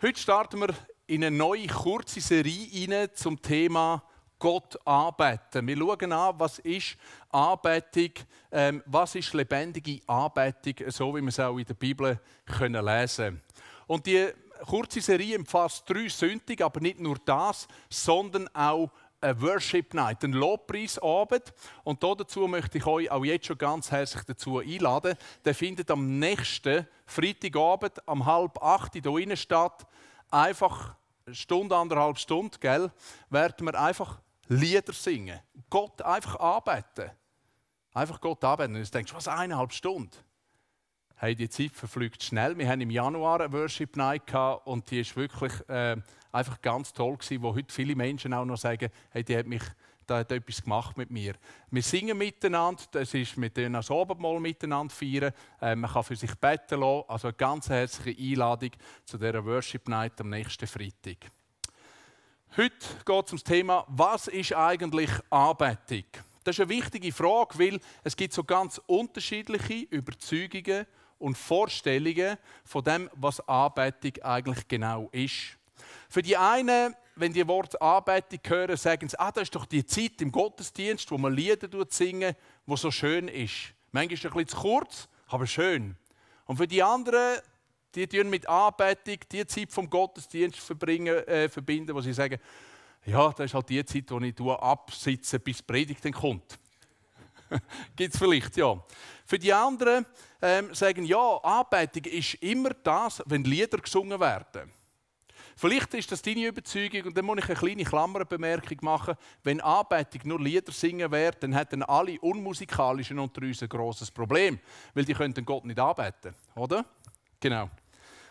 Heute starten wir in eine neue kurze Serie zum Thema Gott anbeten. Wir schauen an, was ist Anbetung, ähm, was ist lebendige Anbetung, so wie wir es auch in der Bibel können lesen Und die kurze Serie umfasst drei Sündig, aber nicht nur das, sondern auch a äh, Worship Night, einen Lobpreisabend. Und dazu möchte ich euch auch jetzt schon ganz herzlich dazu einladen. Der findet am nächsten Freitagabend um halb acht in hier statt. Einfach eine Stunde, anderthalb Stunden, gell? Werden wir einfach Lieder singen. Gott einfach arbeiten. Einfach Gott arbeiten. Und jetzt denkst du, was, eineinhalb Stunden? Hey, die Zeit verfliegt schnell. Wir haben im Januar eine Worship Night gehabt und die ist wirklich äh, einfach ganz toll gewesen, wo heute viele Menschen auch noch sagen, hey, die hat mich da hat etwas gemacht mit mir. Wir singen miteinander, das ist, wir können das Abendmahl miteinander feiern, äh, man kann für sich beten lassen. Also eine ganz herzliche Einladung zu dieser Worship Night am nächsten Freitag. Heute geht es um das Thema, was ist eigentlich Anbetung? Das ist eine wichtige Frage, weil es gibt so ganz unterschiedliche Überzeugungen und Vorstellungen von dem, was Anbetung eigentlich genau ist. Für die einen, wenn die Wort Anbetung hören, sagen sie, ah, das ist doch die Zeit im Gottesdienst, wo man Lieder singen, wo so schön ist. Manchmal ist es ein bisschen zu kurz, aber schön. Und für die anderen, die tun mit Anbetung die Zeit vom Gottesdienst verbringen, äh, verbinden, wo sie sagen, ja, das ist halt die Zeit, wo ich absitze, bis die Predigt dann kommt. Gibt es vielleicht, ja. Für die anderen ähm, sagen, ja, Anbetung ist immer das, wenn Lieder gesungen werden. Vielleicht ist das deine Überzeugung und dann muss ich eine kleine Klammerbemerkung machen. Wenn Anbetung nur Lieder singen wäre, dann hätten alle Unmusikalischen unter uns ein grosses Problem, weil die könnten Gott nicht anbeten, oder? Genau.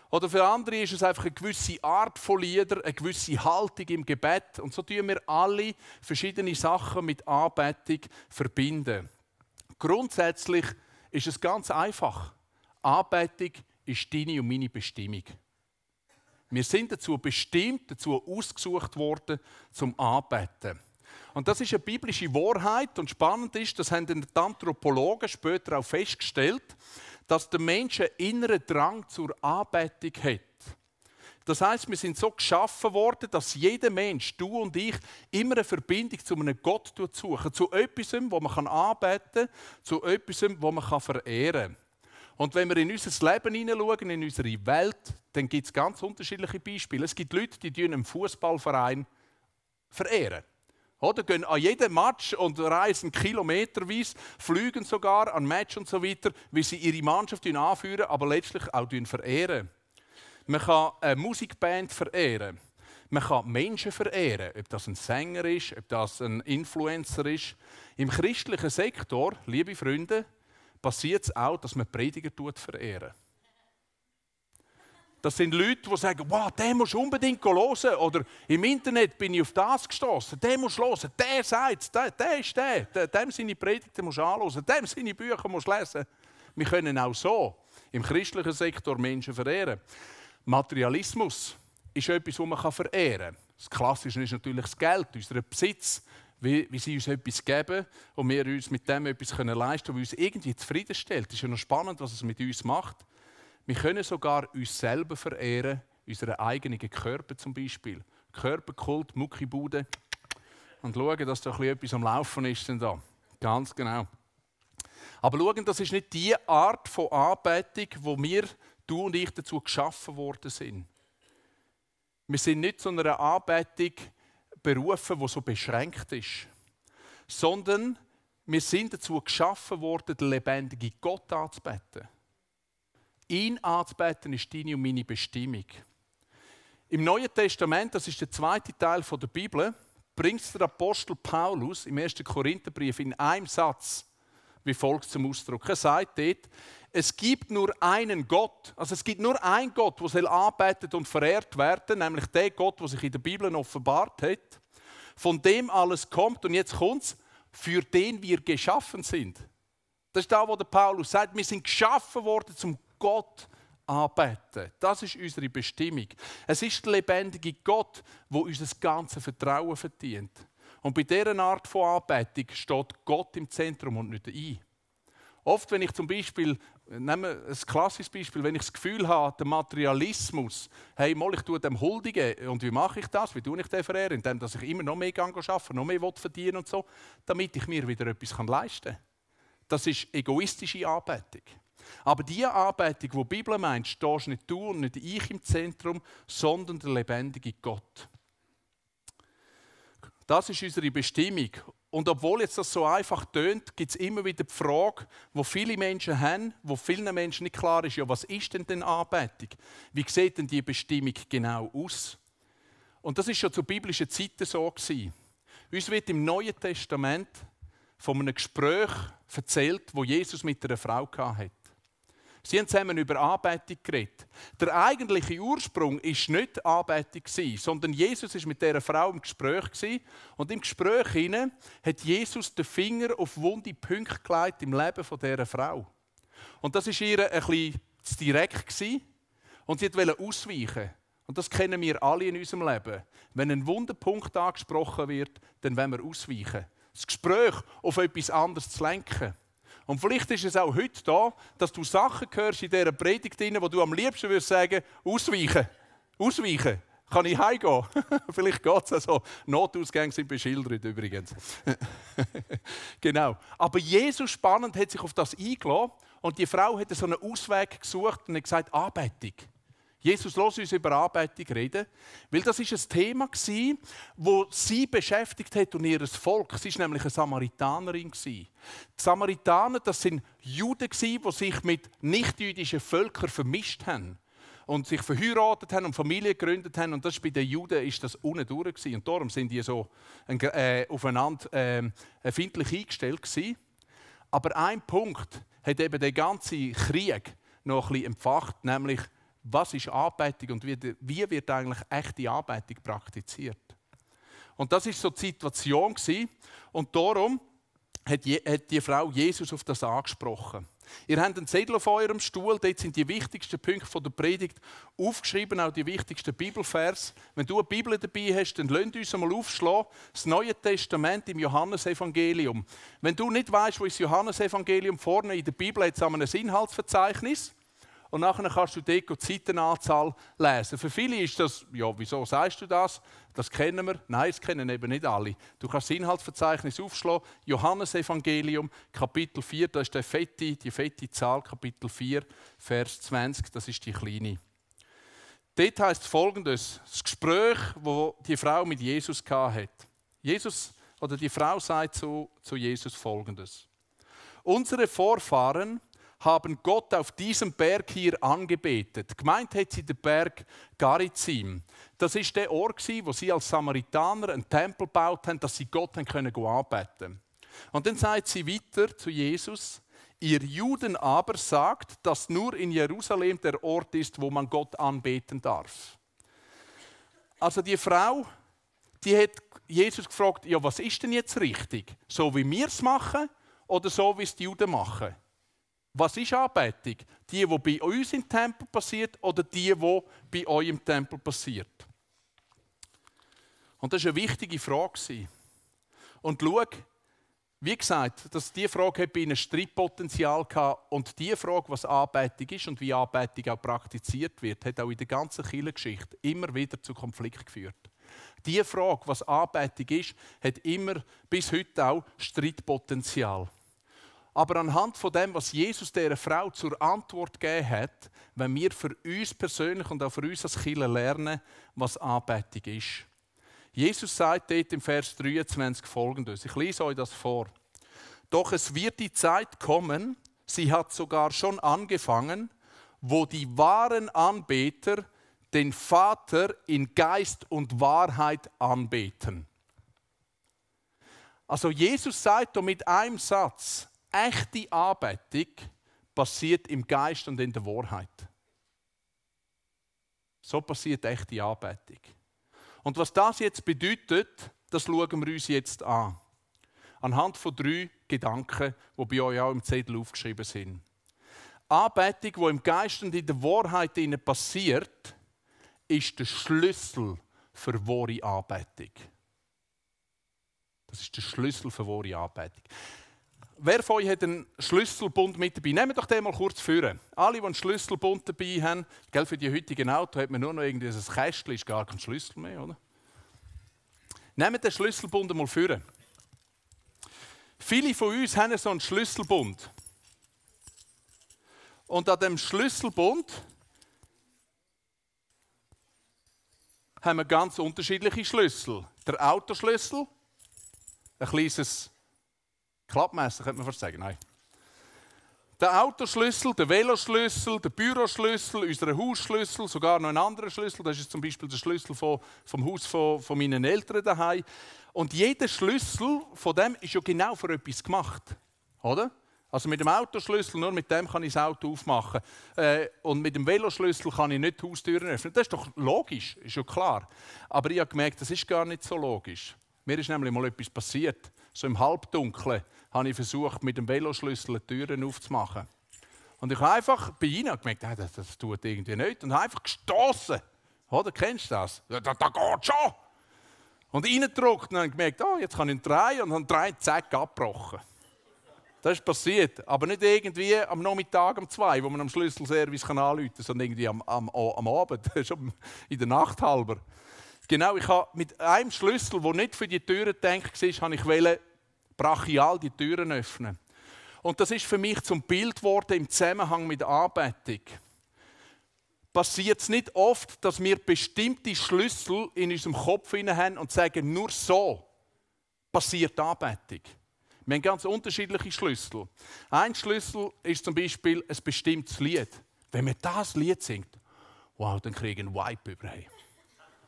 Oder für andere ist es einfach eine gewisse Art von Lieder, eine gewisse Haltung im Gebet. Und so tun wir alle verschiedene Sachen mit Anbetung verbinden. Grundsätzlich ist es ganz einfach. Anbetung ist deine und meine Bestimmung. Wir sind dazu bestimmt, dazu ausgesucht worden, zum Arbeiten. Und das ist eine biblische Wahrheit und spannend ist, das haben die Anthropologen später auch festgestellt, dass der Mensch einen inneren Drang zur Anbetung hat. Das heißt, wir sind so geschaffen worden, dass jeder Mensch, du und ich, immer eine Verbindung zu einem Gott suchen, zu etwas, wo man anbeten kann, zu etwas, wo man verehren kann. Und wenn wir in unser Leben hineinschauen, in unsere Welt, dann gibt es ganz unterschiedliche Beispiele. Es gibt Leute, die einen Fußballverein verehren. Oder gehen an jedem Match und reisen kilometerweise, fliegen sogar an Match und so weiter, wie sie ihre Mannschaft anführen, aber letztlich auch verehren. Man kann eine Musikband verehren. Man kann Menschen verehren, ob das ein Sänger ist, ob das ein Influencer ist. Im christlichen Sektor, liebe Freunde, passiert es auch, dass man Prediger tut verehren. Das sind Leute, die sagen, wow, den musst du unbedingt hören. Oder im Internet bin ich auf das gestoßen. Den musst du hören. Der sagt es. Der, der ist der. Dem seine Predigten musst du anhören. Dem seine Bücher musst du lesen. Wir können auch so im christlichen Sektor Menschen verehren. Materialismus ist etwas, das man verehren kann. Das Klassische ist natürlich das Geld, unser Besitz wie, wie sie uns etwas geben und wir uns mit dem etwas können leisten können, was uns irgendwie zufriedenstellt. Es ist ja noch spannend, was es mit uns macht. Wir können sogar uns selber verehren, unseren eigenen Körper zum Beispiel. Körperkult, Muckibude und schauen, dass da etwas am Laufen ist. da. Ganz genau. Aber schauen, das ist nicht die Art von Anbetung, wo wir, du und ich, dazu geschaffen worden sind. Wir sind nicht zu einer Anbetung berufen, wo so beschränkt ist, sondern wir sind dazu geschaffen worden, den lebendigen Gott anzubeten. Ihn anzubeten ist deine und meine Bestimmung. Im Neuen Testament, das ist der zweite Teil der Bibel, bringt der Apostel Paulus im 1. Korintherbrief in einem Satz wie folgt zum Ausdruck. Er sagt dort, es gibt nur einen Gott. Also es gibt nur einen Gott, der soll arbeitet und verehrt werden, nämlich der Gott, der sich in der Bibel offenbart hat. Von dem alles kommt und jetzt kommt's, für den wir geschaffen sind. Das ist da, wo der Paulus sagt, wir sind geschaffen worden zum Gott arbeiten. Das ist unsere Bestimmung. Es ist der lebendige Gott, wo unser ganzes Vertrauen verdient. Und bei dieser Art von Arbeitung steht Gott im Zentrum und nicht ich. Oft, wenn ich zum Beispiel Nehmen wir ein klassisches Beispiel, wenn ich das Gefühl habe, der Materialismus, hey, mal, ich tue dem huldigen, und wie mache ich das, wie tue ich den verehre, indem dass ich immer noch mehr arbeite, noch mehr verdienen und so, damit ich mir wieder etwas leisten kann. Das ist egoistische Anbetung. Aber die Anbetung, die die Bibel meint, stehst nicht du und nicht ich im Zentrum, sondern der lebendige Gott. Das ist unsere Bestimmung und obwohl jetzt das so einfach tönt, gibt es immer wieder die Frage, wo viele Menschen haben, wo vielen Menschen nicht klar ist, ja, was ist denn denn Anbetung? Wie sieht denn die Bestimmung genau aus? Und das ist schon zu biblischen Zeiten so gewesen. Uns wird im Neuen Testament von einem Gespräch erzählt, wo Jesus mit einer Frau hatte. Sie haben zusammen über Anbetung geredet. Der eigentliche Ursprung war nicht Anbetung sondern Jesus war mit dieser Frau im Gespräch und im Gespräch hat Jesus den Finger auf wunde Punkte gelegt im Leben dieser Frau. Und das war ihr ein bisschen zu direkt und sie wollte ausweichen. Und das kennen wir alle in unserem Leben. Wenn ein Wunderpunkt angesprochen wird, dann wollen wir ausweichen. Das Gespräch auf etwas anderes zu lenken. Und vielleicht ist es auch heute da, dass du Sachen hörst in dieser Predigt, drin, wo du am liebsten würdest sagen, ausweichen, ausweichen, kann ich heimgehen? vielleicht geht es also. Notausgänge sind beschildert übrigens. genau. Aber Jesus, spannend, hat sich auf das eingeladen und die Frau hat so einen Ausweg gesucht und hat gesagt, Anbetung. Jesus los uns über Anbetung reden, weil das ist ein Thema gsi, wo sie beschäftigt hat und ihr Volk. Sie war nämlich eine Samaritanerin Die Samaritaner, das sind Juden die sich mit nichtjüdischen Völkern vermischt haben und sich verheiratet haben und Familie gegründet haben und das bei den Juden ist das unendurch und darum sind die so äh, aufeinander äh, empfindlich eingestellt gsi. Aber ein Punkt hat eben den ganzen Krieg noch ein bisschen empfacht, nämlich was ist Anbetung und wie, wie wird eigentlich echte Anbetung praktiziert. Und das ist so die Situation gewesen. und darum hat, Je, hat die Frau Jesus auf das angesprochen. Ihr habt einen Zettel auf eurem Stuhl, dort sind die wichtigsten Punkte der Predigt aufgeschrieben, auch die wichtigsten Bibelvers. Wenn du eine Bibel dabei hast, dann lönt uns einmal aufschlagen, das Neue Testament im Johannesevangelium. Wenn du nicht weißt, wo ist das Johannesevangelium vorne in der Bibel jetzt haben wir ein Inhaltsverzeichnis und nachher kannst du die Zeitenanzahl lesen. Für viele ist das, ja, wieso sagst du das? Das kennen wir. Nein, das kennen eben nicht alle. Du kannst das Inhaltsverzeichnis aufschlagen. Johannesevangelium, Kapitel 4, da ist der fette, die fette Zahl, Kapitel 4, Vers 20, das ist die kleine. Dort heißt folgendes: Das Gespräch, wo die Frau mit Jesus hatte. Jesus oder die Frau sagt so, zu Jesus folgendes: Unsere Vorfahren haben Gott auf diesem Berg hier angebetet. Gemeint hat sie den Berg Garizim. Das ist der Ort, wo sie als Samaritaner einen Tempel gebaut haben, dass sie Gott anbeten können Und dann sagt sie weiter zu Jesus, ihr Juden aber sagt, dass nur in Jerusalem der Ort ist, wo man Gott anbeten darf. Also die Frau, die hat Jesus gefragt, ja, was ist denn jetzt richtig? So wie wir es machen oder so wie es die Juden machen? Was ist Anbetung? Die, die bei uns im Tempel passiert oder die, die bei euch im Tempel passiert? Und das war eine wichtige Frage. Und schau, wie gesagt, dass diese Frage hat bei ihnen Streitpotenzial gehabt und diese Frage, was Anbetung ist und wie Anbetung auch praktiziert wird, hat auch in der ganzen Kirchengeschichte immer wieder zu Konflikt geführt. Diese Frage, was Anbetung ist, hat immer bis heute auch Streitpotenzial. Aber anhand von dem, was Jesus dieser Frau zur Antwort gegeben hat, wenn wir für uns persönlich und auch für uns als Kirche lernen, was Anbetung ist. Jesus sagt dort im Vers 23 folgendes. Ich lese euch das vor. Doch es wird die Zeit kommen, sie hat sogar schon angefangen, wo die wahren Anbeter den Vater in Geist und Wahrheit anbeten. Also Jesus sagt mit einem Satz, Echte Anbetung passiert im Geist und in der Wahrheit. So passiert echte Anbetung. Und was das jetzt bedeutet, das schauen wir uns jetzt an. Anhand von drei Gedanken, die bei euch auch im Zettel aufgeschrieben sind. Anbetung, die im Geist und in der Wahrheit passiert, ist der Schlüssel für wahre Anbetung. Das ist der Schlüssel für wahre Anbetung. Wer von euch hat einen Schlüsselbund mit dabei? Nehmt doch den mal kurz führen. Alle, die einen Schlüsselbund dabei haben, gell, für die heutigen Autos hat man nur noch irgendwie ein Kästchen, ist gar kein Schlüssel mehr, oder? Nehmt den Schlüsselbund mal führen. Viele von uns haben so einen Schlüsselbund. Und an dem Schlüsselbund haben wir ganz unterschiedliche Schlüssel. Der Autoschlüssel, ein kleines Klappmesser könnte man fast sagen, nein. Der Autoschlüssel, der Veloschlüssel, der Büroschlüssel, unseren Hausschlüssel, sogar noch ein anderer Schlüssel. Das ist zum Beispiel der Schlüssel vom, vom Haus von, von meinen Eltern daheim. Und jeder Schlüssel von dem ist ja genau für etwas gemacht, oder? Also mit dem Autoschlüssel, nur mit dem kann ich das Auto aufmachen. Äh, und mit dem Veloschlüssel kann ich nicht die Haustüren öffnen. Das ist doch logisch, ist ja klar. Aber ich habe gemerkt, das ist gar nicht so logisch. Mir ist nämlich mal etwas passiert, so im Halbdunkeln habe ich versucht, mit dem Veloschlüssel Türen aufzumachen. Und ich habe einfach bei ihnen gemerkt, hey, ah, das, das, tut irgendwie nicht. Und habe einfach gestossen. Oder, kennst du das? Ja, da, da geht schon. Und reingedruckt und habe gemerkt, oh, jetzt kann ich drei und habe drei Zack abgebrochen. Das ist passiert. Aber nicht irgendwie am Nachmittag um zwei, wo man am Schlüsselservice kann anrufen kann, sondern irgendwie am, am, am Abend, schon in der Nacht halber. Genau, ich habe mit einem Schlüssel, der nicht für die Türen gedacht war, habe ich brachial die Türen öffnen. Und das ist für mich zum Bild geworden im Zusammenhang mit Anbetung. Passiert es nicht oft, dass wir bestimmte Schlüssel in unserem Kopf haben und sagen, nur so passiert Anbetung. Wir haben ganz unterschiedliche Schlüssel. Ein Schlüssel ist zum Beispiel ein bestimmtes Lied. Wenn man das Lied singt, wow, dann kriege ich einen Wipe über.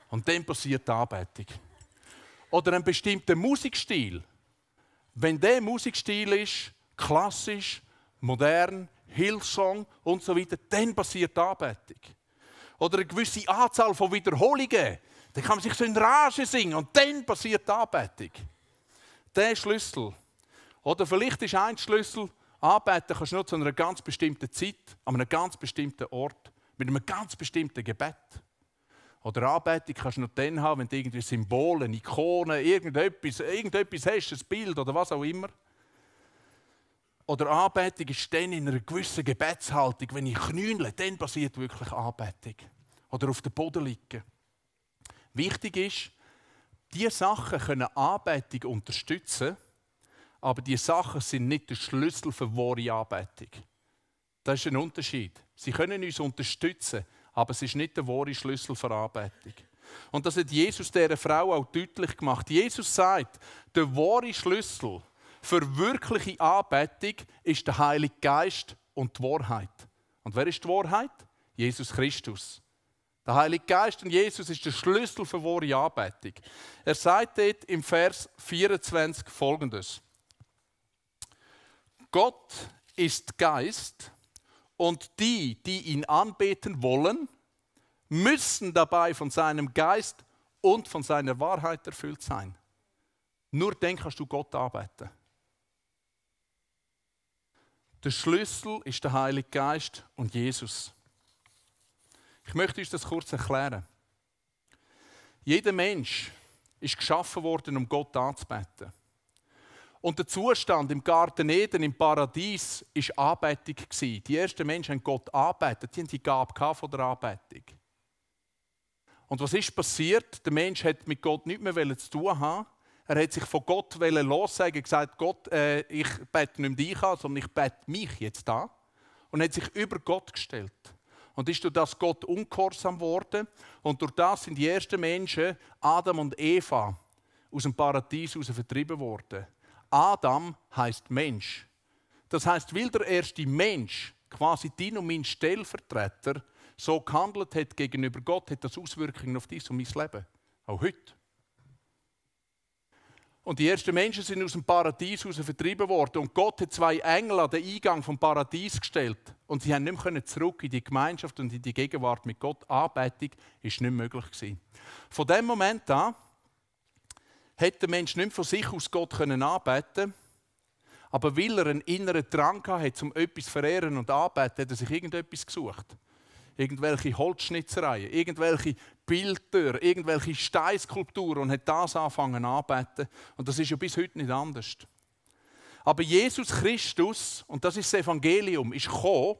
Und dann passiert Anbetung. Oder ein bestimmter Musikstil wenn der Musikstil ist, klassisch, modern, Hillsong und so weiter, dann passiert Anbetung. Oder eine gewisse Anzahl von Wiederholungen, dann kann man sich so in Rage singen und dann passiert Anbetung. Der Schlüssel. Oder vielleicht ist ein Schlüssel, arbeiten kannst du nur zu einer ganz bestimmten Zeit, an einem ganz bestimmten Ort, mit einem ganz bestimmten Gebet. Oder Anbetung kannst du nur dann haben, wenn du irgendwie Symbole, Ikonen, irgendetwas, irgendetwas hast, ein Bild oder was auch immer. Oder Anbetung ist dann in einer gewissen Gebetshaltung. Wenn ich knüle, dann passiert wirklich Anbetung. Oder auf dem Boden liegen. Wichtig ist, diese Sachen können Anbetung unterstützen, aber diese Sachen sind nicht der Schlüssel für wahre Anbetung. Das ist ein Unterschied. Sie können uns unterstützen, aber es ist nicht der wahre Schlüssel für Anbetung. Und das hat Jesus dieser Frau auch deutlich gemacht. Jesus sagt, der wahre Schlüssel für wirkliche Anbetung ist der Heilige Geist und die Wahrheit. Und wer ist die Wahrheit? Jesus Christus. Der Heilige Geist und Jesus ist der Schlüssel für wahre Anbetung. Er sagt dort im Vers 24 folgendes: Gott ist Geist und die, die ihn anbeten wollen, müssen dabei von seinem Geist und von seiner Wahrheit erfüllt sein. Nur dann kannst du Gott arbeiten. Der Schlüssel ist der Heilige Geist und Jesus. Ich möchte euch das kurz erklären. Jeder Mensch ist geschaffen worden, um Gott anzubeten. Und der Zustand im Garten Eden, im Paradies, war Anbetung. Die ersten Menschen haben Gott arbeitet, die haben die Gabe von der Anbetung. Und was ist passiert? Der Mensch hat mit Gott nichts mehr zu tun haben. Er hat sich von Gott lossagen, gesagt, Gott, äh, ich bete nicht mehr dich an, sondern ich bete mich jetzt an. Und hat sich über Gott gestellt. Und ist durch das Gott ungehorsam worden. Und durch das sind die ersten Menschen, Adam und Eva, aus dem Paradies heraus vertrieben worden. Adam heißt Mensch. Das heißt, weil der erste Mensch, quasi dein und mein Stellvertreter, so gehandelt hat gegenüber Gott, hat das Auswirkungen auf dies und mein Leben. Auch heute. Und die ersten Menschen sind aus dem Paradies heraus vertrieben worden. Und Gott hat zwei Engel an den Eingang vom Paradies gestellt. Und sie haben nicht mehr zurück in die Gemeinschaft und in die Gegenwart mit Gott. Anbetung ist nicht möglich gewesen. Von dem Moment an hätte der Mensch nicht von sich aus Gott können anbeten aber weil er einen inneren Drang hatte, um etwas zu verehren und anbeten, hat er sich irgendetwas gesucht. Irgendwelche Holzschnitzereien, irgendwelche Bilder, irgendwelche Steinskulpturen und hat das angefangen anbeten. Und das ist ja bis heute nicht anders. Aber Jesus Christus, und das ist das Evangelium, ist gekommen,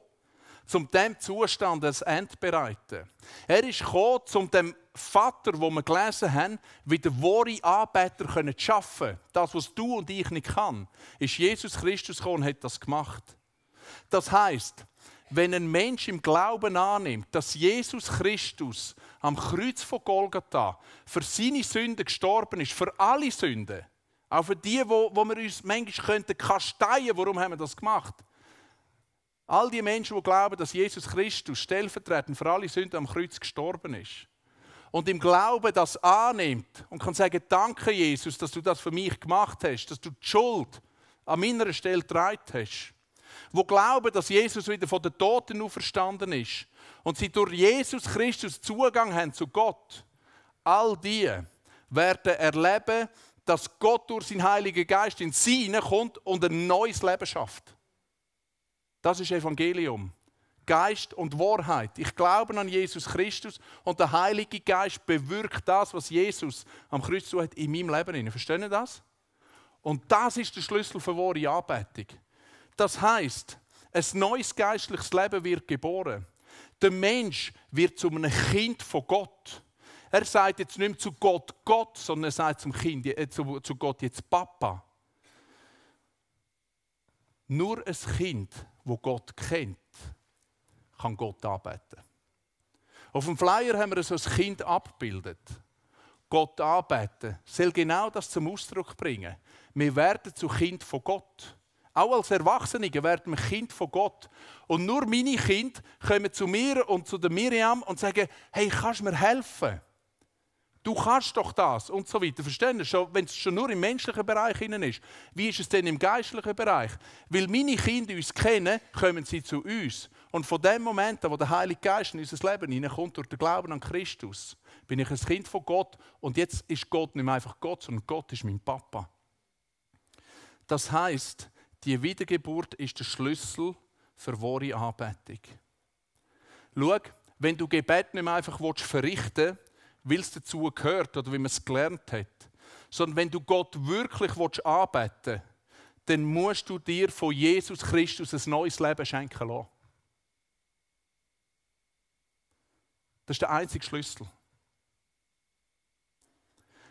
um dem Zustand Ende zu bereiten. Er ist gekommen, um dem Vater, wo wir gelesen haben, wie wieder wahre Anbeter können schaffen. Das, was du und ich nicht kann, ist Jesus Christus gekommen und hat das gemacht. Das heißt, wenn ein Mensch im Glauben annimmt, dass Jesus Christus am Kreuz von Golgatha für seine Sünden gestorben ist, für alle Sünden, auch für die, wo, wo wir uns manchmal könnten kasteien, warum haben wir das gemacht? All die Menschen, die glauben, dass Jesus Christus stellvertretend für alle Sünden am Kreuz gestorben ist, und im Glauben das annimmt und kann sagen, danke Jesus, dass du das für mich gemacht hast, dass du die Schuld an meiner Stelle getragen hast. Wo glauben, dass Jesus wieder von den Toten auferstanden ist und sie durch Jesus Christus Zugang haben zu Gott, all die werden erleben, dass Gott durch seinen Heiligen Geist in sie kommt und ein neues Leben schafft. Das ist Evangelium. Geist und Wahrheit. Ich glaube an Jesus Christus und der Heilige Geist bewirkt das, was Jesus am Kreuz tut, in meinem Leben. Verstehen Sie das? Und das ist der Schlüssel für wahre Anbetung. Das heißt, ein neues geistliches Leben wird geboren. Der Mensch wird zu einem Kind von Gott. Er sagt jetzt nicht mehr zu Gott Gott, sondern er sagt zum Kind, äh, zu, zu Gott jetzt Papa. Nur ein Kind, wo Gott kennt, kann Gott anbeten. Auf dem Flyer haben wir so ein Kind abgebildet. Gott anbeten soll genau das zum Ausdruck bringen. Wir werden zu Kind von Gott. Auch als Erwachsene werden wir Kind von Gott. Und nur meine Kinder kommen zu mir und zu der Miriam und sagen: Hey, kannst du mir helfen? Du kannst doch das und so weiter. Verstehen Sie? Wenn es schon nur im menschlichen Bereich innen ist, wie ist es denn im geistlichen Bereich? Weil meine Kinder uns kennen, kommen sie zu uns. Und von dem Moment an, wo der Heilige Geist in unser Leben hineinkommt, durch den Glauben an Christus, bin ich ein Kind von Gott. Und jetzt ist Gott nicht mehr einfach Gott, sondern Gott ist mein Papa. Das heißt, die Wiedergeburt ist der Schlüssel für wahre Anbetung. Schau, wenn du Gebet nicht mehr einfach verrichten willst, weil es dazu gehört oder wie man es gelernt hat, sondern wenn du Gott wirklich anbeten willst, dann musst du dir von Jesus Christus ein neues Leben schenken lassen. Das ist der einzige Schlüssel.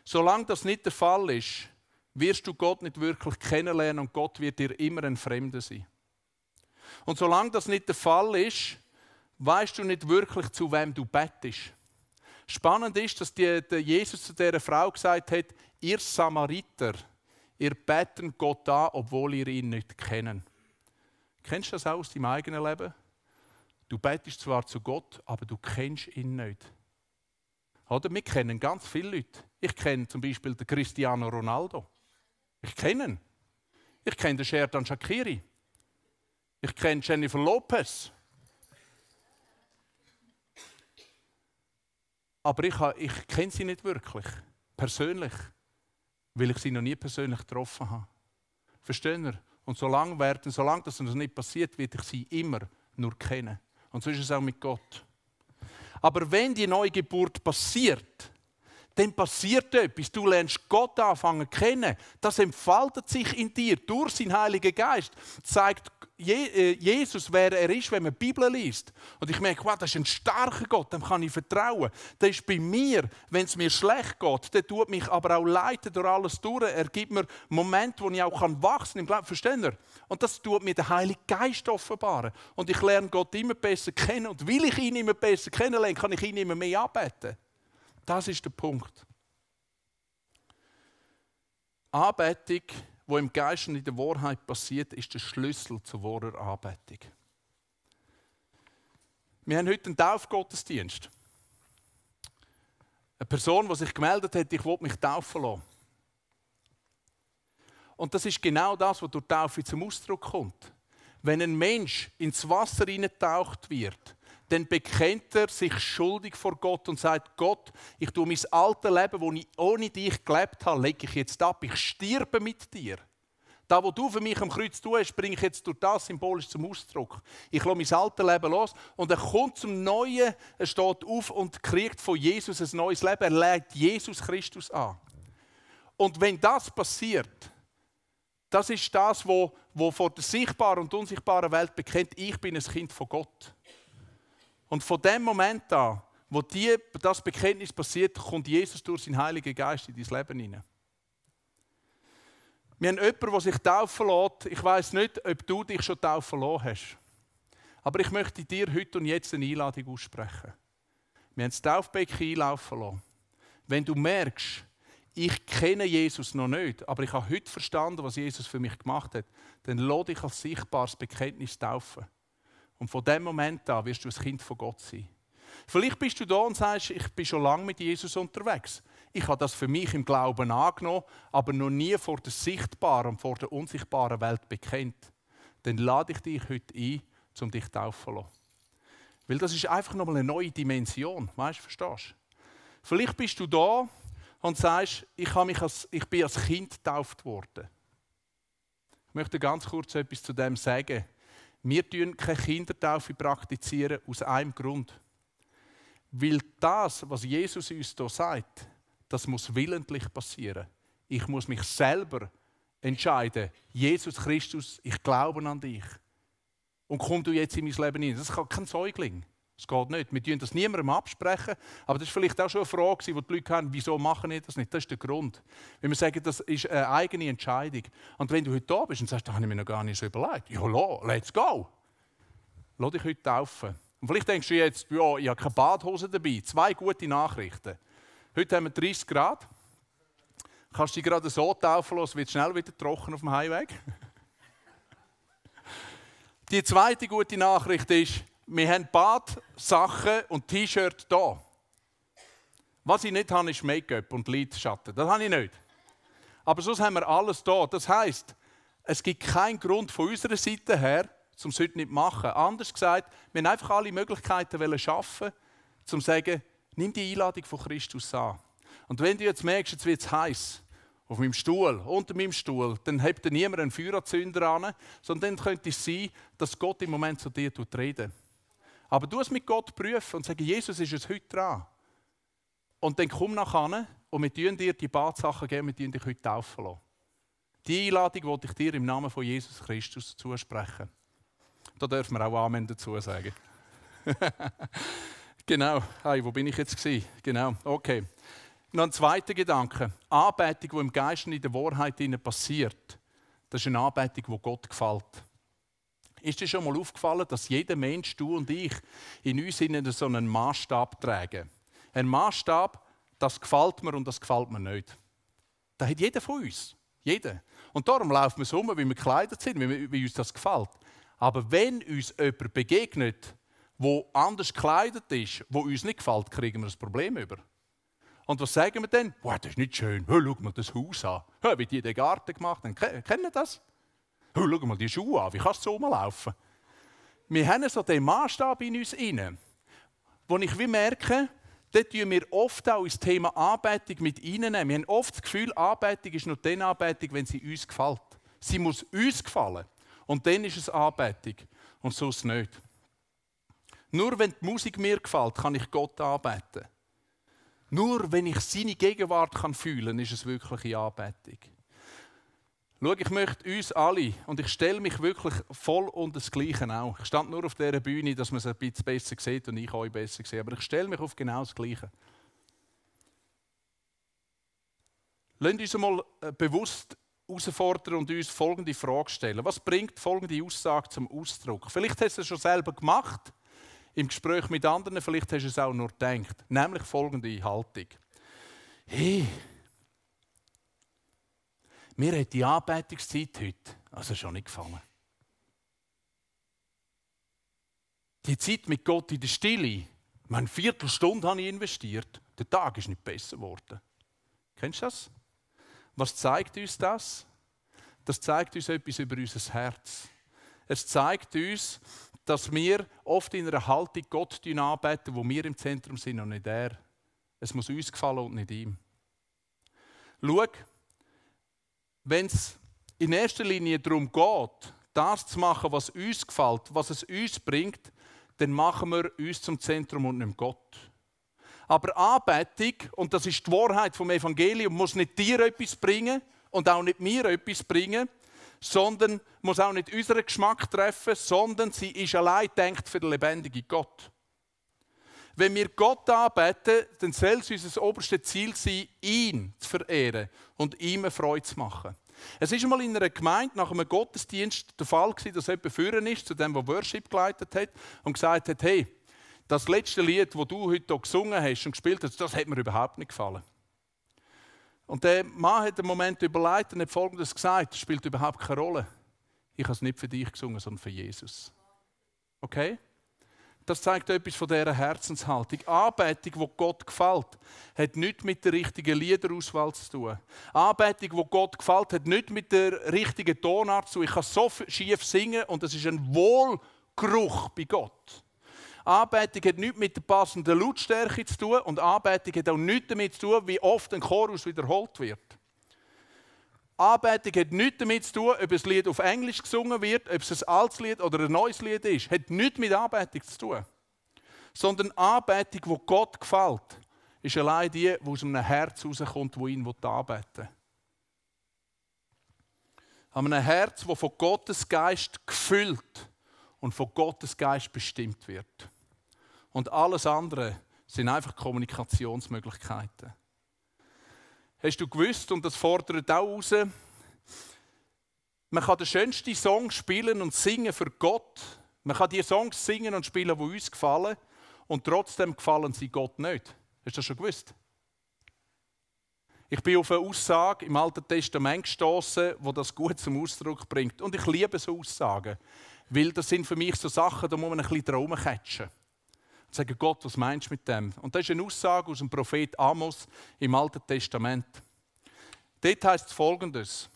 Solange das nicht der Fall ist, wirst du Gott nicht wirklich kennenlernen und Gott wird dir immer ein Fremder sein. Und solange das nicht der Fall ist, weißt du nicht wirklich, zu wem du bettest. Spannend ist, dass die, der Jesus zu dieser Frau gesagt hat, ihr Samariter, ihr beten Gott an, obwohl ihr ihn nicht kennen. Kennst du das auch aus deinem eigenen Leben? Du betest zwar zu Gott, aber du kennst ihn nicht. Oder? Wir kennen ganz viele Leute. Ich kenne zum Beispiel den Cristiano Ronaldo. Ich kenne ihn. Ich kenne den Sherdan Shakiri. Ich kenne Jennifer Lopez. Aber ich, ich kenne sie nicht wirklich, persönlich, weil ich sie noch nie persönlich getroffen habe. Verstehen ihr? Und solange, werden, solange das nicht passiert, werde ich sie immer nur kennen. Und so ist es auch mit Gott. Aber wenn die Neugeburt passiert, dann passiert etwas. Du lernst Gott anfangen kennen. Das entfaltet sich in dir durch seinen Heiligen Geist. Zeigt äh, Jesus, wer er ist, wenn man die Bibel liest. Und ich merke, wow, das ist ein starker Gott, dem kann ich vertrauen. Der ist bei mir, wenn es mir schlecht geht, der tut mich aber auch leiten durch alles durch. Er gibt mir Momente, wo ich auch kann wachsen kann, verstehen ihr? Und das tut mir der Heilige Geist offenbaren. Und ich lerne Gott immer besser kennen. Und weil ich ihn immer besser kennenlerne, kann ich ihn immer mehr anbeten. Das ist der Punkt. Anbetung wo im Geist und in der Wahrheit passiert, ist der Schlüssel zur wahrer Anbetung. Wir haben heute einen Taufgottesdienst. Eine Person, die sich gemeldet hat, ich will mich taufen lassen. Und das ist genau das, was durch Taufe zum Ausdruck kommt. Wenn ein Mensch ins Wasser taucht wird, dann bekennt er sich schuldig vor Gott und sagt, Gott, ich tue mein altes Leben, das ich ohne dich gelebt habe, lege ich jetzt ab. Ich stirbe mit dir. Das, was du für mich am Kreuz tust, hast, bringe ich jetzt durch das symbolisch zum Ausdruck. Ich lasse mein altes Leben los und er kommt zum Neuen, er steht auf und kriegt von Jesus ein neues Leben. Er lädt Jesus Christus an. Und wenn das passiert, das ist das, wo, wo vor der sichtbaren und unsichtbaren Welt bekennt, ich bin ein Kind von Gott. Und von dem Moment an, wo die, das Bekenntnis passiert, kommt Jesus durch seinen Heiligen Geist in dein Leben hinein. Wir haben jemanden, der sich taufen lässt. Ich weiß nicht, ob du dich schon taufen lassen hast. Aber ich möchte dir heute und jetzt eine Einladung aussprechen. Wir haben das Taufbecken einlaufen lassen. Wenn du merkst, ich kenne Jesus noch nicht, aber ich habe heute verstanden, was Jesus für mich gemacht hat, dann lade ich als sichtbares Bekenntnis taufen. Und von dem Moment an wirst du ein Kind von Gott sein. Vielleicht bist du da und sagst, ich bin schon lange mit Jesus unterwegs. Ich habe das für mich im Glauben angenommen, aber noch nie vor der sichtbaren und vor der unsichtbaren Welt bekennt. Dann lade ich dich heute ein, um dich taufen zu lassen. Weil das ist einfach nochmal eine neue Dimension. Weißt du, verstehst du? Vielleicht bist du da und sagst, ich, habe mich als, ich bin als Kind getauft worden. Ich möchte ganz kurz etwas zu dem sagen. Wir tun keine Kindertaufe praktizieren aus einem Grund. Weil das, was Jesus uns hier sagt, das muss willentlich passieren. Ich muss mich selber entscheiden. Jesus Christus, ich glaube an dich. Und komm du jetzt in mein Leben hin. Das kann kein Säugling. Das geht nicht. Wir können das niemandem absprechen. Aber das ist vielleicht auch schon eine Frage, die die Leute haben, wieso machen die das nicht? Das ist der Grund. Wenn wir sagen, das ist eine eigene Entscheidung. Und wenn du heute da bist und sagst, da habe ich mir noch gar nicht so überlegt. Ja, let's go. Lass dich heute taufen. Und vielleicht denkst du jetzt, ja, ich habe keine Badhose dabei. Zwei gute Nachrichten. Heute haben wir 30 Grad. Kannst dich gerade so taufen lassen, wird schnell wieder trocken auf dem Heimweg. Die zweite gute Nachricht ist, wir haben Badsachen und T-Shirt da. Was ich nicht habe, ist Make-up und Lidschatten. Das habe ich nicht. Aber sonst haben wir alles da. Das heißt, es gibt keinen Grund von unserer Seite her, um es heute nicht zu machen. Anders gesagt, wir wollen einfach alle Möglichkeiten schaffen, um zu sagen, nimm die Einladung von Christus an. Und wenn du jetzt merkst, jetzt wird es heiß, auf meinem Stuhl, unter meinem Stuhl, dann hebt niemand einen Feuerzünder an, sondern dann könnte es sein, dass Gott im Moment zu dir reden aber du es mit Gott prüfen und sagen, Jesus ist es heute dran. Und dann komm nach Hause und wir tun dir die Sachen, geben, wir tun dich heute taufen lassen. Die Einladung wollte ich dir im Namen von Jesus Christus zusprechen. Da dürfen wir auch Amen dazu sagen. genau. Hey, wo bin ich jetzt gewesen? Genau. Okay. Noch ein zweiter Gedanke. Anbetung, die im Geist und in der Wahrheit passiert, das ist eine Anbetung, die Gott gefällt. Ist dir schon mal aufgefallen, dass jeder Mensch, du und ich, in uns in so einen Maßstab tragen? Ein Maßstab, das gefällt mir und das gefällt mir nicht. Da hat jeder von uns. Jeder. Und darum laufen wir so um, wie wir gekleidet sind, wie, wie uns das gefällt. Aber wenn uns jemand begegnet, wo anders gekleidet ist, wo uns nicht gefällt, kriegen wir ein Problem über. Und was sagen wir dann? Boah, das ist nicht schön. Hey, schau mal das Haus an. Hey, wie die den Garten gemacht haben. Kennen das? Oh, schau mal die Schuhe an, wie kannst du so rumlaufen? Wir haben so den Maßstab in uns inne, wo ich wie merke, da tun wir oft auch das Thema Anbetung mit reinnehmen. Wir haben oft das Gefühl, Anbetung ist nur dann Anbetung, wenn sie uns gefällt. Sie muss uns gefallen. Und dann ist es Anbetung. Und sonst nicht. Nur wenn die Musik mir gefällt, kann ich Gott anbeten. Nur wenn ich seine Gegenwart kann fühlen kann, ist es wirkliche Anbetung. Schau, ich möchte uns alle, und ich stelle mich wirklich voll und das Gleiche auch. Ich stand nur auf dieser Bühne, dass man es ein bisschen besser sieht und ich euch besser sehe, aber ich stelle mich auf genau das Gleiche. Lasst uns einmal äh, bewusst herausfordern und uns folgende Frage stellen. Was bringt folgende Aussage zum Ausdruck? Vielleicht hast du es schon selber gemacht, im Gespräch mit anderen, vielleicht hast du es auch nur gedacht. Nämlich folgende Haltung. Hey, mir hat die Anbetungszeit heute also schon nicht gefallen. Die Zeit mit Gott in der Stille, meine Viertelstunde habe ich investiert. Der Tag ist nicht besser geworden. Kennst du das? Was zeigt uns das? Das zeigt uns etwas über unser Herz. Es zeigt uns, dass wir oft in einer Haltung Gott anbeten, wo wir im Zentrum sind und nicht er. Es muss uns gefallen und nicht ihm. Schau, wenn es in erster Linie darum geht, das zu machen, was uns gefällt, was es uns bringt, dann machen wir uns zum Zentrum und nicht Gott. Aber Anbetung, und das ist die Wahrheit vom Evangelium, muss nicht dir etwas bringen und auch nicht mir etwas bringen, sondern muss auch nicht unseren Geschmack treffen, sondern sie ist allein denkt für den lebendigen Gott. Wenn wir Gott anbeten, dann soll es unser oberstes Ziel sein, ihn zu verehren und ihm eine Freude zu machen. Es ist mal in einer Gemeinde nach einem Gottesdienst der Fall gewesen, dass jemand führen ist zu dem, der Worship geleitet hat und gesagt hat, hey, das letzte Lied, das du heute hier gesungen hast und gespielt hast, das hat mir überhaupt nicht gefallen. Und der Mann hat einen Moment überlegt und hat Folgendes gesagt, das spielt überhaupt keine Rolle. Ich habe es nicht für dich gesungen, sondern für Jesus. Okay? das zeigt etwas von dieser Herzenshaltung. Anbetung, wo Gott gefällt, hat nichts mit der richtigen Liederauswahl zu tun. Anbetung, wo Gott gefällt, hat nichts mit der richtigen Tonart zu tun. Ich kann so schief singen und es ist ein Wohlgeruch bei Gott. Anbetung hat nichts mit der passenden Lautstärke zu tun und Anbetung hat auch nichts damit zu tun, wie oft ein Chorus wiederholt wird. Anbetung hat nichts damit zu tun, ob ein Lied auf Englisch gesungen wird, ob es ein altes Lied oder ein neues Lied ist. Hat nichts mit Anbetung zu tun. Sondern Anbetung, die Gott gefällt, ist allein die, die aus einem Herz rauskommt, wo ihn anbeten will. An einem Herz, das von Gottes Geist gefüllt und von Gottes Geist bestimmt wird. Und alles andere sind einfach Kommunikationsmöglichkeiten hast du gewusst, und das fordert auch raus, man kann den schönsten Song spielen und singen für Gott. Man kann die Songs singen und spielen, die uns gefallen. Und trotzdem gefallen sie Gott nicht. Hast du das schon gewusst? Ich bin auf eine Aussage im Alten Testament gestoßen, wo das gut zum Ausdruck bringt. Und ich liebe so Aussagen, weil das sind für mich so Sachen, da muss man ein bisschen Traum catchen und sagen, Gott, was meinst du mit dem? Und das ist eine Aussage aus dem Prophet Amos im Alten Testament. Dort heißt es folgendes.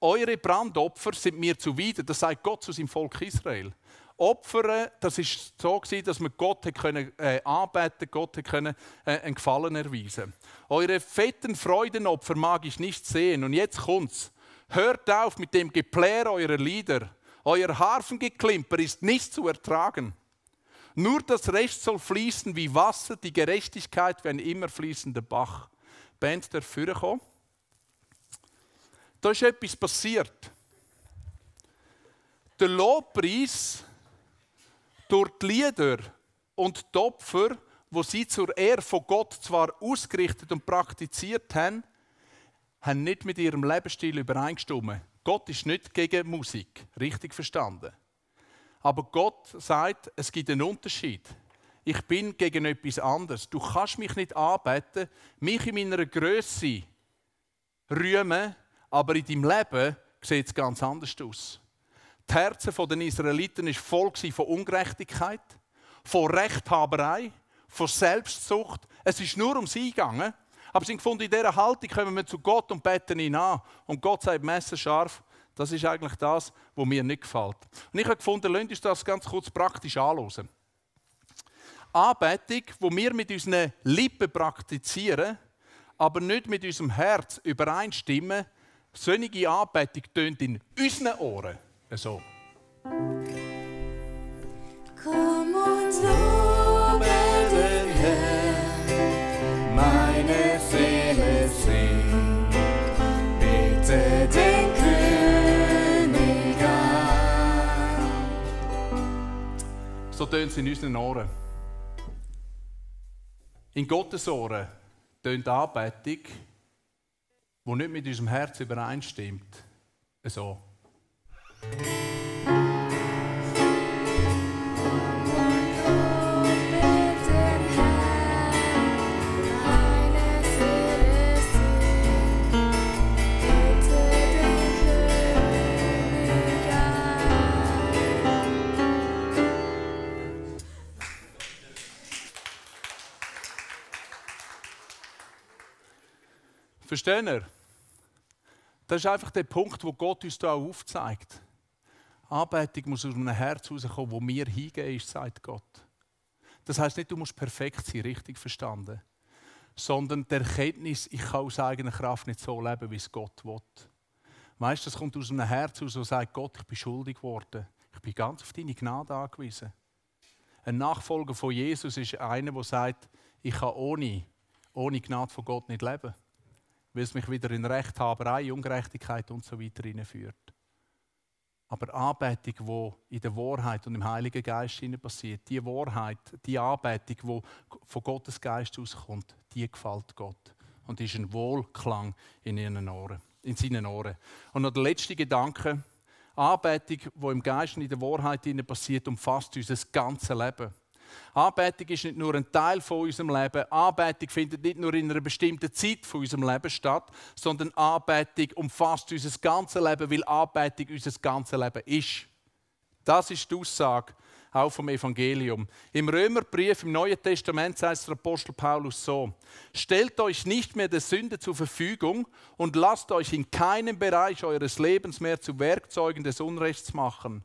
Eure Brandopfer sind mir zuwider, das sagt Gott zu seinem Volk Israel. Opfern, das ist so gewesen, dass man Gott hat können, äh, anbeten, Gott können, äh, einen Gefallen erweisen. Eure fetten Freudenopfer mag ich nicht sehen. Und jetzt kommt's. Hört auf mit dem Geplär eurer Lieder. Euer Harfengeklimper ist nicht zu ertragen. Nur das Recht soll fließen wie Wasser, die Gerechtigkeit wie ein immer fließender Bach. Band der Führer Da ist etwas passiert. Der Lobpreis durch die Lieder und die Opfer, wo sie zur Ehre von Gott zwar ausgerichtet und praktiziert haben, haben nicht mit ihrem Lebensstil übereingestimmt. Gott ist nicht gegen Musik, richtig verstanden. Aber Gott sagt, es gibt einen Unterschied. Ich bin gegen etwas anderes. Du kannst mich nicht arbeiten, mich in meiner Größe rühmen, aber in deinem Leben sieht es ganz anders aus. Die Herzen der Israeliten waren voll von Ungerechtigkeit, von Rechthaberei, von Selbstsucht. Es ist nur um sie gegangen. Aber sie haben gefunden, in dieser Haltung kommen wir zu Gott und beten ihn an. Und Gott sagt messerscharf, das ist eigentlich das, was mir nicht gefällt. Und ich habe gefunden, lasst uns das ganz kurz praktisch anschauen. Anbetung, die wir mit unseren Lippen praktizieren, aber nicht mit unserem Herz übereinstimmen, solche Anbetung tönt in unseren Ohren so. So tönt es in unseren Ohren. In Gottes Ohren tönt Anbetung, die nicht mit unserem Herz übereinstimmt, so. Verstehen ihr? Das ist einfach der Punkt, wo Gott uns da aufzeigt. Anbetung muss aus einem Herz herauskommen, wo mir hingehen ist, sagt Gott. Das heißt nicht, du musst perfekt sein, richtig verstanden, sondern die Erkenntnis, ich kann aus eigener Kraft nicht so leben, wie es Gott will. Weißt, du, das kommt aus einem Herz heraus, wo sagt Gott, ich bin schuldig geworden. Ich bin ganz auf deine Gnade angewiesen. Ein Nachfolger von Jesus ist einer, der sagt, ich kann ohne, ohne Gnade von Gott nicht leben weil es mich wieder in Rechthaberei, Ungerechtigkeit und so weiter hineinführt. Aber Anbetung, wo in der Wahrheit und im Heiligen Geist passiert, die Wahrheit, die Anbetung, wo von Gottes Geist auskommt, die gefällt Gott und ist ein Wohlklang in ihren Ohren, in seinen Ohren. Und noch der letzte Gedanke: Anbetung, wo im Geist und in der Wahrheit passiert, umfasst unser ganzes Leben. Anbetung ist nicht nur ein Teil von unserem Leben. Anbetung findet nicht nur in einer bestimmten Zeit von unserem Leben statt, sondern Anbetung umfasst unser ganzes Leben, weil Anbetung unser ganzes Leben ist. Das ist die Aussage auch vom Evangelium. Im Römerbrief im Neuen Testament heißt der Apostel Paulus so: Stellt euch nicht mehr der Sünde zur Verfügung und lasst euch in keinem Bereich eures Lebens mehr zu Werkzeugen des Unrechts machen.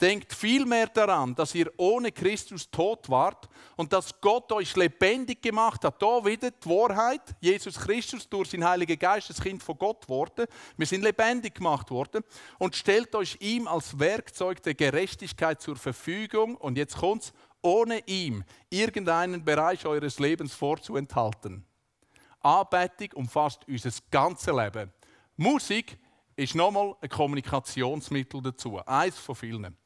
Denkt vielmehr daran, dass ihr ohne Christus tot wart und dass Gott euch lebendig gemacht hat. Da wieder die Wahrheit, Jesus Christus durch den Heiligen Geist das Kind von Gott wurde. Wir sind lebendig gemacht worden und stellt euch ihm als Werkzeug der Gerechtigkeit zur Verfügung. Und jetzt kommt's, ohne ihm irgendeinen Bereich eures Lebens vorzuenthalten. Anbetung umfasst unser ganzes Leben. Musik ist nochmal ein Kommunikationsmittel dazu. Eins von vielen.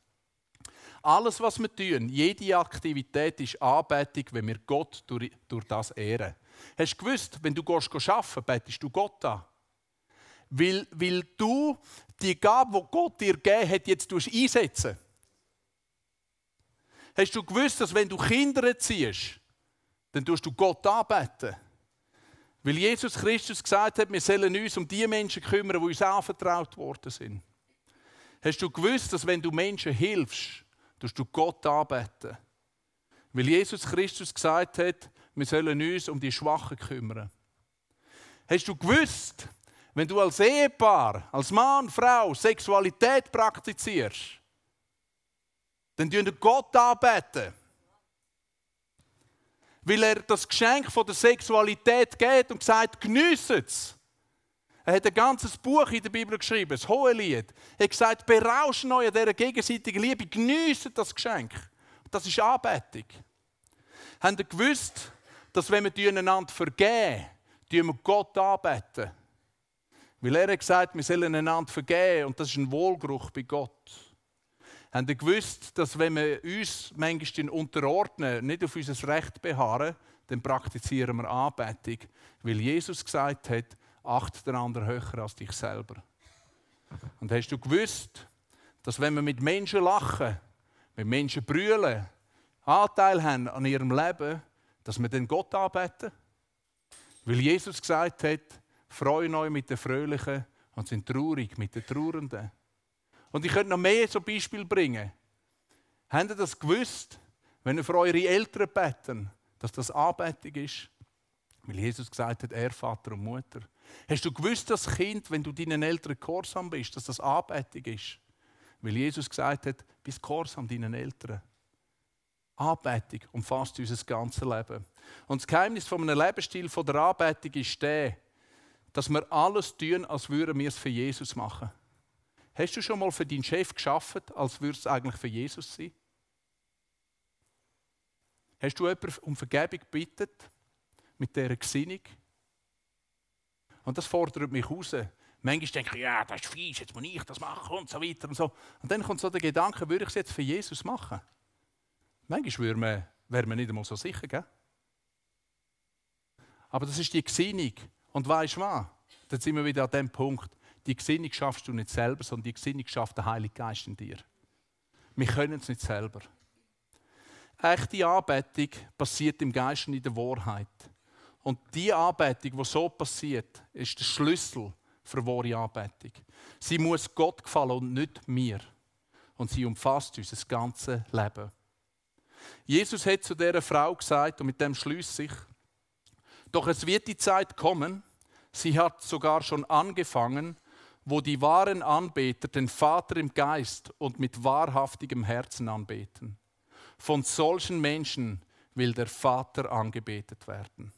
Alles, was wir tun, jede Aktivität ist Anbetung, wenn wir Gott durch, durch das ehren. Hast du gewusst, wenn du gehst arbeiten, betest du Gott an? Weil, weil du die Gabe, die Gott dir gegeben hat, jetzt einsetzen Hast du gewusst, dass wenn du Kinder erziehst, dann tust du Gott anbeten? Weil Jesus Christus gesagt hat, wir sollen uns um die Menschen kümmern, die uns anvertraut worden sind. Hast du gewusst, dass wenn du Menschen hilfst, dass du Gott anbeten? Weil Jesus Christus gesagt hat, wir sollen uns um die Schwachen kümmern. Hast du gewusst, wenn du als Ehepaar, als Mann, Frau Sexualität praktizierst, dann tun Gott anbeten weil er das Geschenk von der Sexualität geht und sagt, geniesst es. Er hat ein ganzes Buch in der Bibel geschrieben, das Lied. Er hat gesagt, berauschen euch an dieser gegenseitigen Liebe, geniesst das Geschenk. Das ist Anbetung. Habt ihr gewusst, dass wenn wir einander vergeben, wir Gott anbeten? Weil er hat gesagt, wir sollen einander vergeben und das ist ein Wohlgeruch bei Gott. Habt ihr gewusst, dass wenn wir uns manchmal unterordnen, nicht auf unser Recht beharren, dann praktizieren wir Anbetung, weil Jesus gesagt hat, achte den anderen höher als dich selber. Und hast du gewusst, dass wenn wir mit Menschen lachen, mit Menschen brüllen, Anteil haben an ihrem Leben, dass wir den Gott anbeten? Weil Jesus gesagt hat, freuen euch mit den Fröhlichen und sind traurig mit den Trauernden. Und ich könnte noch mehr so Beispiel bringen. Habt ihr das gewusst, wenn ihr für eure Eltern beten, dass das Anbetung ist? Weil Jesus gesagt hat, er Vater und Mutter. Hast du gewusst, dass Kind, wenn du deinen Eltern gehorsam bist, dass das Anbetung ist? Weil Jesus gesagt hat, bist gehorsam deinen Eltern. Anbetung umfasst unser ganzes Leben. Und das Geheimnis von einem Lebensstil von der Anbetung ist der, dass wir alles tun, als würden wir es für Jesus machen. Hast du schon mal für deinen Chef geschafft, als würde es eigentlich für Jesus sein? Hast du jemanden um Vergebung gebeten mit dieser Gesinnung? Und das fordert mich raus. Manchmal denke ich, ja, das ist fies, jetzt muss ich das machen und so weiter und so. Und dann kommt so der Gedanke, würde ich es jetzt für Jesus machen? Manchmal wäre man, wäre man nicht einmal so sicher, gell? Aber das ist die Gesinnung. Und weißt du was? Dann sind wir wieder an dem Punkt. Die Gesinnung schaffst du nicht selber, sondern die Gesinnung schafft der Heilige Geist in dir. Wir können es nicht selber. Echte Anbetung passiert im Geist und in der Wahrheit. Und die Anbetung, die so passiert, ist der Schlüssel für wahre Anbetung. Sie muss Gott gefallen und nicht mir. Und sie umfasst unser ganzes Leben. Jesus hat zu dieser Frau gesagt, und mit dem schließe ich, doch es wird die Zeit kommen, sie hat sogar schon angefangen, wo die wahren Anbeter den Vater im Geist und mit wahrhaftigem Herzen anbeten. Von solchen Menschen will der Vater angebetet werden.